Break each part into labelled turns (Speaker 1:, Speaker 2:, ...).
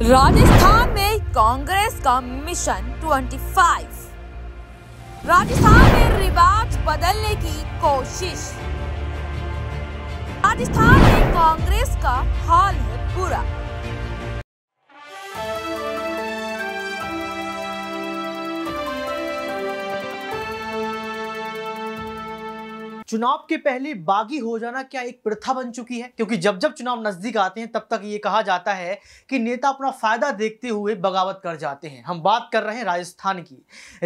Speaker 1: राजस्थान में कांग्रेस का मिशन 25 राजस्थान में रिवाज बदलने की कोशिश
Speaker 2: राजस्थान में कांग्रेस का हाल है पूरा
Speaker 1: चुनाव के पहले बागी हो जाना क्या एक प्रथा बन चुकी है क्योंकि जब जब चुनाव नजदीक आते हैं तब तक ये कहा जाता है कि नेता अपना फायदा देखते हुए बगावत कर जाते हैं हम बात कर रहे हैं राजस्थान की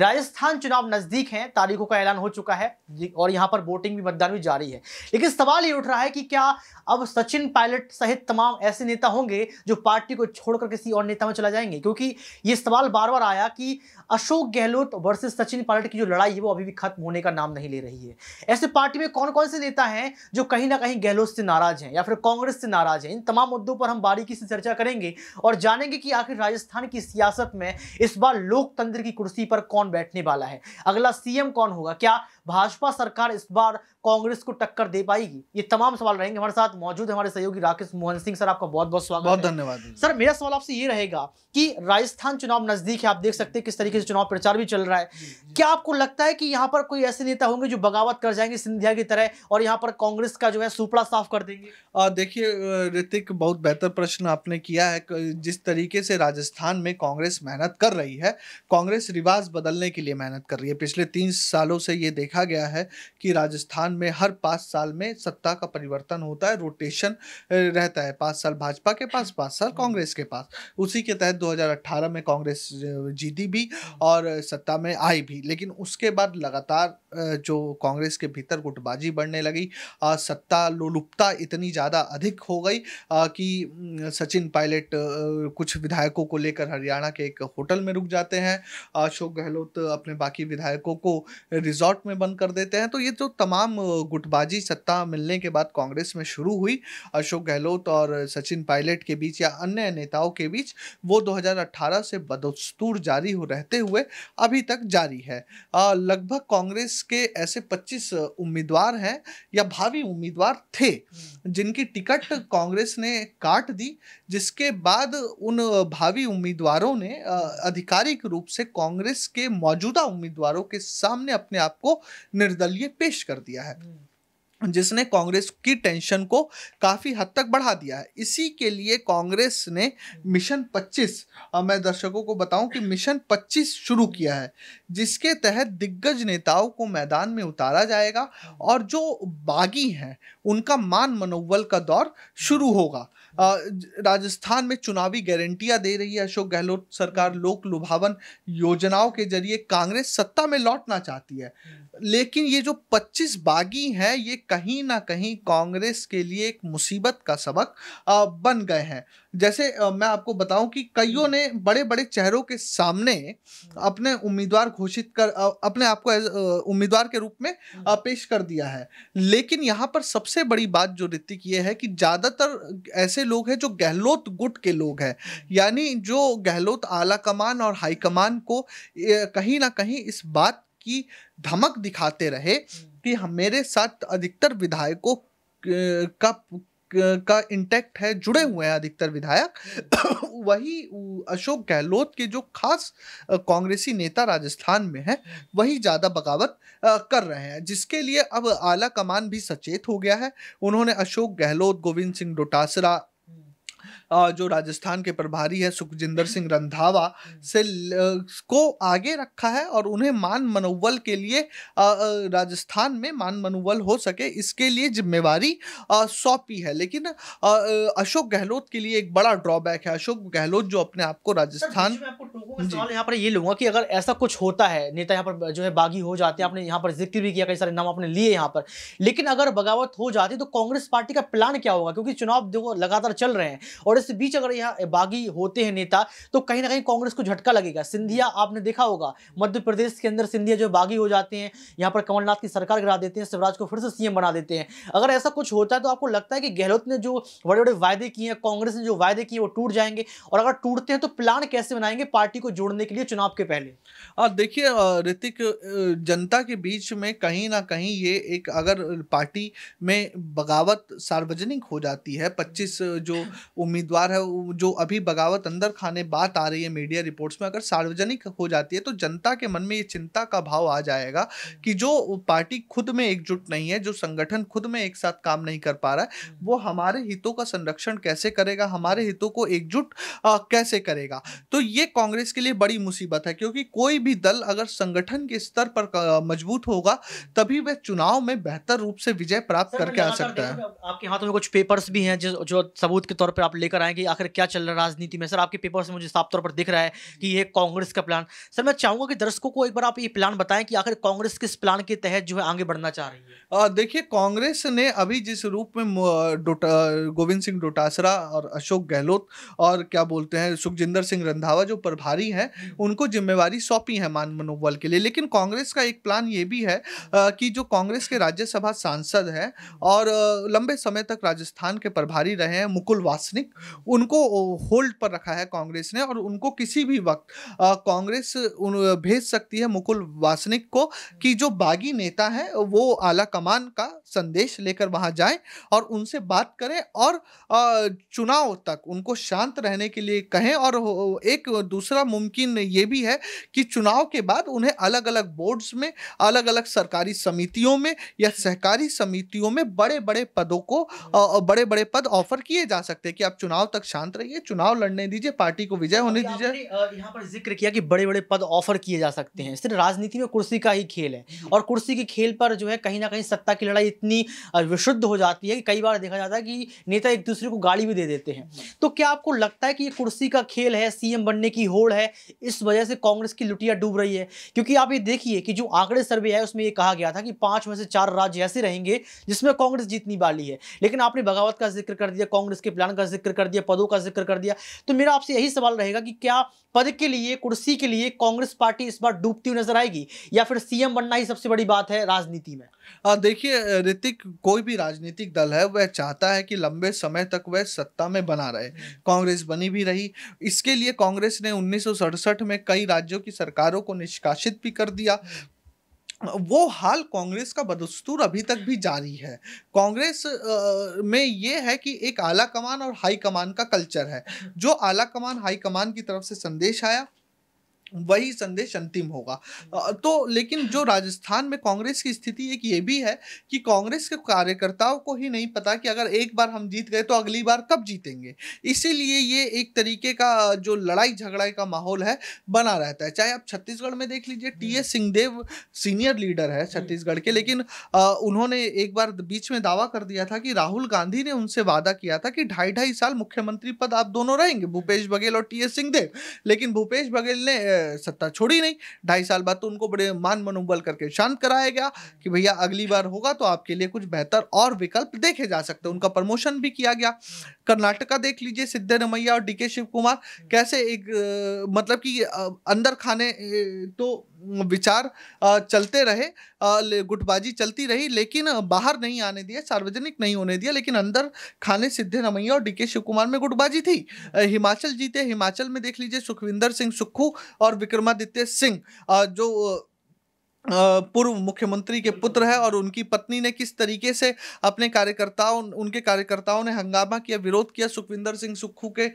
Speaker 1: राजस्थान चुनाव नजदीक है तारीखों का ऐलान हो चुका है और यहां पर वोटिंग भी मतदान भी जारी है लेकिन सवाल ये उठ रहा है कि क्या अब सचिन पायलट सहित तमाम ऐसे नेता होंगे जो पार्टी को छोड़कर किसी और नेता में चला जाएंगे क्योंकि ये सवाल बार बार आया कि अशोक गहलोत वर्सेज सचिन पायलट की जो लड़ाई है वो अभी भी खत्म होने का नाम नहीं ले रही है ऐसे पार्टी पार्टी में कौन कौन से नेता हैं जो कहीं ना कहीं गहलोत से नाराज हैं या फिर कांग्रेस से नाराज हैं इन तमाम मुद्दों पर हम बारीकी से चर्चा करेंगे और जानेंगे कि आखिर राजस्थान की सियासत में इस बार लोकतंत्र की कुर्सी पर कौन बैठने वाला है अगला सीएम कौन होगा क्या भाजपा सरकार इस बार कांग्रेस को टक्कर दे पाएगी ये तमाम सवाल रहेंगे हमारे साथ मौजूद है हमारे सहयोगी राकेश मोहन सिंह सर आपका बहुत बहुत स्वागत बहुत धन्यवाद सर मेरा सवाल आपसे ये रहेगा कि राजस्थान चुनाव नजदीक है आप देख सकते हैं किस तरीके से चुनाव प्रचार भी चल रहा है क्या आपको लगता है कि यहाँ पर कोई ऐसे नेता होंगे जो बगावत कर जाएंगे सिंधिया की तरह और यहाँ पर कांग्रेस का जो है सुपड़ा साफ कर देंगे
Speaker 2: देखिए ऋतिक बहुत बेहतर प्रश्न आपने किया है जिस तरीके से राजस्थान में कांग्रेस मेहनत कर रही है कांग्रेस रिवाज बदलने के लिए मेहनत कर रही है पिछले तीन सालों से ये देखा देखा गया है कि राजस्थान में हर पाँच साल में सत्ता का परिवर्तन होता है रोटेशन रहता है पाँच साल भाजपा के पास पाँच साल कांग्रेस के पास उसी के तहत 2018 में कांग्रेस जीती भी और सत्ता में आई भी लेकिन उसके बाद लगातार जो कांग्रेस के भीतर गुटबाजी बढ़ने लगी और सत्ता लोलुपता इतनी ज़्यादा अधिक हो गई कि सचिन पायलट कुछ विधायकों को लेकर हरियाणा के एक होटल में रुक जाते हैं अशोक गहलोत अपने बाकी विधायकों को रिजॉर्ट में बंद कर देते हैं तो ये जो तमाम गुटबाजी सत्ता मिलने के बाद कांग्रेस में शुरू हुई अशोक गहलोत और सचिन पायलट के बीच या अन्य नेताओं के बीच वो 2018 से बदस्तूर जारी हो रहते हुए अभी तक जारी है लगभग कांग्रेस के ऐसे 25 उम्मीदवार हैं या भावी उम्मीदवार थे हम्म। जिनकी टिकट कांग्रेस ने काट दी जिसके बाद उन भावी उम्मीदवारों ने आधिकारिक रूप से कांग्रेस के मौजूदा उम्मीदवारों के सामने अपने आप को निर्दलीय पेश कर दिया है हम्म। जिसने कांग्रेस की टेंशन को काफ़ी हद तक बढ़ा दिया है इसी के लिए कांग्रेस ने हम्म। मिशन 25 मैं दर्शकों को बताऊं कि मिशन 25 शुरू हम्म। किया है जिसके तहत दिग्गज नेताओं को मैदान में उतारा जाएगा और जो बागी हैं उनका मान मनोबल का दौर शुरू होगा राजस्थान में चुनावी गारंटियां दे रही है अशोक गहलोत सरकार लोक लुभावन योजनाओं के जरिए कांग्रेस सत्ता में लौटना चाहती है लेकिन ये जो 25 बागी हैं ये कहीं ना कहीं कांग्रेस के लिए एक मुसीबत का सबक बन गए हैं जैसे मैं आपको बताऊं कि कईयों ने बड़े बड़े चेहरों के सामने अपने उम्मीदवार घोषित कर अपने आप को उम्मीदवार के रूप में पेश कर दिया है लेकिन यहाँ पर सबसे बड़ी बात जो ऋतिक ये है कि ज़्यादातर ऐसे लोग हैं जो गहलोत गुट के लोग हैं यानी जो गहलोत आला कमान और हाईकमान को कहीं ना कहीं इस बात की धमक दिखाते रहे हम्म। कि मेरे साथ अधिकतर विधायकों का का इंटेक्ट है जुड़े हुए हैं अधिकतर विधायक हम्म। वही अशोक गहलोत के जो खास कांग्रेसी नेता राजस्थान में है हम्म। वही ज़्यादा बगावत कर रहे हैं जिसके लिए अब आला कमान भी सचेत हो गया है उन्होंने अशोक गहलोत गोविंद सिंह डोटासरा जो राजस्थान के प्रभारी है सुखजिंदर हम्म। सिंह रंधावा हम्म। से को आगे रखा है और उन्हें मान मनोवल के लिए राजस्थान में मान मनोवल हो सके इसके लिए जिम्मेवारी सौंपी है लेकिन अशोक गहलोत के लिए एक बड़ा ड्रॉबैक है अशोक गहलोत जो
Speaker 1: अपने आप को राजस्थान यहाँ पर ये लूंगा कि अगर ऐसा कुछ होता है नेता यहाँ पर जो है बागी हो जाते हैं आपने यहाँ पर जिक्र भी किया कई सारे नाम आपने लिए यहाँ पर लेकिन अगर बगावत हो जाती तो कांग्रेस पार्टी का प्लान क्या होगा क्योंकि चुनाव लगातार चल रहे हैं और के बीच अगर यहाँ बागी होते हैं नेता तो कहीं ना कहीं कांग्रेस को झटका लगेगा सिंधिया आपने देखा होगा मध्य प्रदेश के अंदर सिंधिया जो बागी हो जाते हैं यहाँ पर कमलनाथ की सरकार गिरा देते हैं शिवराज को फिर से सीएम बना देते हैं अगर ऐसा कुछ होता है तो आपको लगता है कि गहलोत ने जो बड़े बड़े वायदे किए हैं कांग्रेस ने जो वायदे किए वो टूट जाएंगे और अगर टूटते हैं तो प्लान कैसे बनाएंगे पार्टी को जोड़ने के लिए चुनाव के पहले देखिए ऋतिक
Speaker 2: जनता के बीच में कहीं ना कहीं ये एक अगर पार्टी में बगावत सार्वजनिक हो जाती है 25 जो उम्मीद उम्मीदवार है जो अभी बगावत अंदर खाने बात आ रही है मीडिया रिपोर्ट्स में अगर सार्वजनिक हो जाती है तो जनता के मन में ये चिंता का भाव आ जाएगा हम्म। कि जो पार्टी खुद में एकजुट नहीं है जो संगठन खुद में एक साथ काम नहीं कर पा रहा है हम्म। वो हमारे हितों का संरक्षण कैसे करेगा हमारे हितों को एकजुट कैसे करेगा तो ये कांग्रेस के लिए बड़ी मुसीबत है क्योंकि कोई भी दल अगर संगठन के स्तर पर मजबूत होगा तभी वह चुनाव में बेहतर रूप से विजय प्राप्त करके आ सकता है
Speaker 1: आपके हाथों में कुछ पेपर्स भी हैं जो सबूत के तौर पर आप लेकर कराएं कि आखिर क्या चल रहा है राजनीति में सर आपके पेपर से मुझे साफ तौर पर दिख रहा है कि ये कांग्रेस का प्लान सर मैं चाहूंगा कि दर्शकों को एक बार आप ये प्लान बताएं कि आखिर कांग्रेस किस प्लान के तहत जो है आगे बढ़ना चाह रही है देखिए कांग्रेस ने अभी जिस रूप
Speaker 2: में गोविंद सिंह डोटासरा और अशोक गहलोत और क्या बोलते हैं सुखजिंदर सिंह रंधावा जो प्रभारी हैं उनको जिम्मेवारी सौंपी है मान मनोबल के लिए लेकिन कांग्रेस का एक प्लान ये भी है कि जो कांग्रेस के राज्यसभा सांसद हैं और लंबे समय तक राजस्थान के प्रभारी रहे हैं मुकुल वासनिक उनको होल्ड पर रखा है कांग्रेस ने और उनको किसी भी वक्त कांग्रेस भेज सकती है मुकुल वासनिक को कि जो बागी नेता है वो आला कमान का संदेश लेकर वहाँ जाए और उनसे बात करें और चुनाव तक उनको शांत रहने के लिए कहें और एक दूसरा मुमकिन ये भी है कि चुनाव के बाद उन्हें अलग अलग बोर्ड्स में अलग अलग सरकारी समितियों में या सहकारी समितियों में बड़े बड़े पदों को बड़े बड़े पद ऑफर किए जा सकते हैं कि आप चुनाव तक शांत रहिए चुनाव लड़ने दीजिए पार्टी को
Speaker 1: विजय होने दीजिए यहाँ पर जिक्र किया कि बड़े बड़े पद ऑफर किए जा सकते हैं सिर्फ राजनीति में कुर्सी का ही खेल है और कुर्सी के खेल पर जो है कहीं ना कहीं सत्ता की लड़ाई इतनी विशुद्ध हो जाती है कि कई बार देखा जाता है कि नेता एक दूसरे को गाली भी दे देते हैं तो क्या आपको लगता है कि ये कुर्सी का खेल है सीएम बनने की होड़ है इस वजह से कांग्रेस की लुटिया डूब रही है क्योंकि आप ये देखिए कि जो आंकड़े सर्वे है उसमें ये कहा गया था कि पांच में से चार राज्य ऐसे रहेंगे जिसमें कांग्रेस जीतनी वाली है लेकिन आपने बगावत का जिक्र कर दिया कांग्रेस के प्लान का जिक्र कर दिया पदों का जिक्र कर दिया तो मेरा आपसे यही सवाल रहेगा कि क्या पद के लिए कुर्सी के लिए कांग्रेस पार्टी इस बार डूबती हुई नजर आएगी या फिर सीएम बनना ही सबसे बड़ी बात है राजनीति में देखिए ऋतिक कोई भी राजनीतिक दल है
Speaker 2: वह चाहता है कि लंबे समय तक वह सत्ता में बना रहे हम्म। कांग्रेस बनी भी रही इसके लिए कांग्रेस ने उन्नीस में कई राज्यों की सरकारों को निष्कासित भी कर दिया वो हाल कांग्रेस का बदस्तूर अभी तक भी जारी है कांग्रेस में ये है कि एक आला कमान और हाई कमान का कल्चर है हम्म। जो आला कमान हाई कमान की तरफ से संदेश आया वही संदेश अंतिम होगा तो लेकिन जो राजस्थान में कांग्रेस की स्थिति एक ये भी है कि कांग्रेस के कार्यकर्ताओं को ही नहीं पता कि अगर एक बार हम जीत गए तो अगली बार कब जीतेंगे इसीलिए ये एक तरीके का जो लड़ाई झगड़ा का माहौल है बना रहता है चाहे आप छत्तीसगढ़ में देख लीजिए T S Singhdeo senior leader है छत्तीसगढ़ के लेकिन उन्होंने एक बार बीच में दावा कर दिया था कि राहुल गांधी ने उनसे वादा किया था कि ढाई ढाई साल मुख्यमंत्री पद आप दोनों रहेंगे भूपेश बघेल और टी एस सिंहदेव लेकिन भूपेश बघेल ने सत्ता छोड़ी नहीं ढाई साल बाद तो उनको बड़े मान मनोबल करके शांत कराया गया कि भैया अगली बार होगा तो आपके लिए कुछ बेहतर और विकल्प देखे जा सकते हैं उनका प्रमोशन भी किया गया कर्नाटका देख लीजिए सिद्धरमैया और डी के शिव कैसे एक मतलब कि अंदर खाने तो विचार चलते रहे गुटबाजी चलती रही लेकिन बाहर नहीं आने दिया सार्वजनिक नहीं होने दिया लेकिन अंदर खाने सिद्धे रमैया और डीके शिव कुमार में गुटबाजी थी हिमाचल जीते हिमाचल में देख लीजिए सुखविंदर सिंह सुक्खू और विक्रमादित्य सिंह जो पूर्व मुख्यमंत्री के पुत्र है और उनकी पत्नी ने किस तरीके से अपने कार्यकर्ताओं उनके कार्यकर्ताओं ने हंगामा किया विरोध किया सुखविंदर सिंह सुक्खू के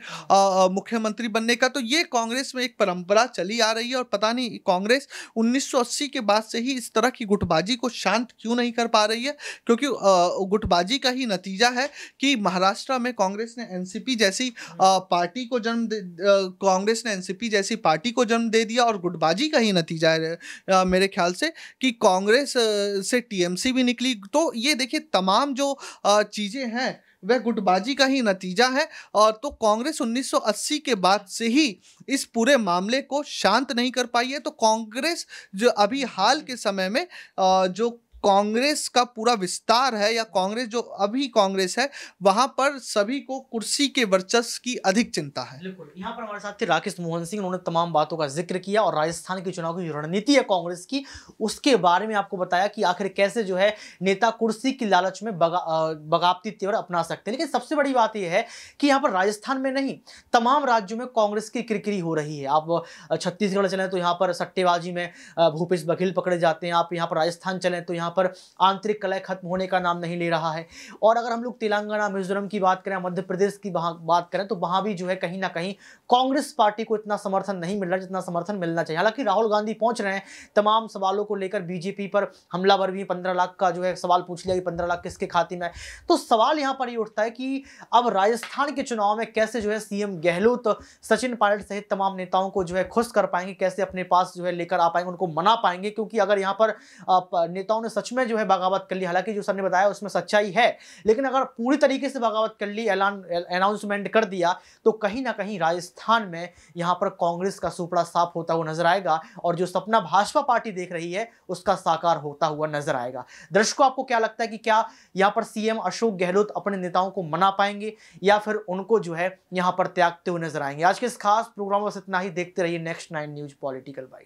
Speaker 2: मुख्यमंत्री बनने का तो ये कांग्रेस में एक परंपरा चली आ रही है और पता नहीं कांग्रेस 1980 के बाद से ही इस तरह की गुटबाजी को शांत क्यों नहीं कर पा रही है क्योंकि गुटबाजी का ही नतीजा है कि महाराष्ट्र में कांग्रेस ने एन जैसी पार्टी को जन्म कांग्रेस ने एन जैसी पार्टी को जन्म दे दिया और गुटबाजी का ही नतीजा है मेरे ख्याल से कि कांग्रेस से टीएमसी भी निकली तो ये देखिए तमाम जो चीज़ें हैं वह गुटबाजी का ही नतीजा है और तो कांग्रेस 1980 के बाद से ही इस पूरे मामले को शांत नहीं कर पाई है तो कांग्रेस जो अभी हाल के समय में जो कांग्रेस का पूरा विस्तार है या कांग्रेस जो अभी कांग्रेस
Speaker 1: है वहां पर सभी को कुर्सी के वर्चस्व की अधिक चिंता है बिल्कुल यहाँ पर हमारे साथ थे राकेश मोहन सिंह उन्होंने तमाम बातों का जिक्र किया और राजस्थान के चुनाव की रणनीति है कांग्रेस की उसके बारे में आपको बताया कि आखिर कैसे जो है नेता कुर्सी की लालच में बगा, बगावती तेवर अपना सकते हैं लेकिन सबसे बड़ी बात यह है कि यहाँ पर राजस्थान में नहीं तमाम राज्यों में कांग्रेस की किरकिरी हो रही है आप छत्तीसगढ़ चलें तो यहाँ पर सट्टेबाजी में भूपेश बघेल पकड़े जाते हैं आप यहाँ पर राजस्थान चलें तो यहाँ पर आंतरिक कलह खत्म होने का नाम नहीं ले रहा है और अगर हम लोग तेलंगाना मिजोरम की बात करें मध्य प्रदेश की बात करें तो वहाँ भी जो है कहीं ना कहीं कांग्रेस पार्टी को इतना समर्थन नहीं मिल रहा जितना समर्थन मिलना चाहिए हालांकि राहुल गांधी पहुँच रहे हैं तमाम सवालों को लेकर बीजेपी पर हमलावर भी पंद्रह लाख का जो है सवाल पूछ लिया कि पंद्रह लाख किसके खाते में तो सवाल यहाँ पर ये उठता है कि अब राजस्थान के चुनाव में कैसे जो है सीएम गहलोत सचिन पायलट सहित तमाम नेताओं को जो है खुश कर पाएंगे कैसे अपने पास जो है लेकर आ पाएंगे उनको मना पाएंगे क्योंकि अगर यहाँ पर नेताओं ने सचिन सच में जो है बगावत कर ली हालांकि जो सर ने बताया उसमें सच्चाई है लेकिन अगर पूरी तरीके से बगावत कर ली ऐलान अनाउंसमेंट कर दिया तो कहीं ना कहीं राजस्थान में यहाँ पर कांग्रेस का सुपड़ा साफ होता हुआ नजर आएगा और जो सपना भाजपा पार्टी देख रही है उसका साकार होता हुआ नजर आएगा दर्शकों आपको क्या लगता है कि क्या यहाँ पर सीएम अशोक गहलोत अपने नेताओं को मना पाएंगे या फिर उनको जो है यहाँ पर त्यागते हुए नजर आएंगे आज के इस खास प्रोग्राम बस इतना ही देखते रहिए next nine news political bite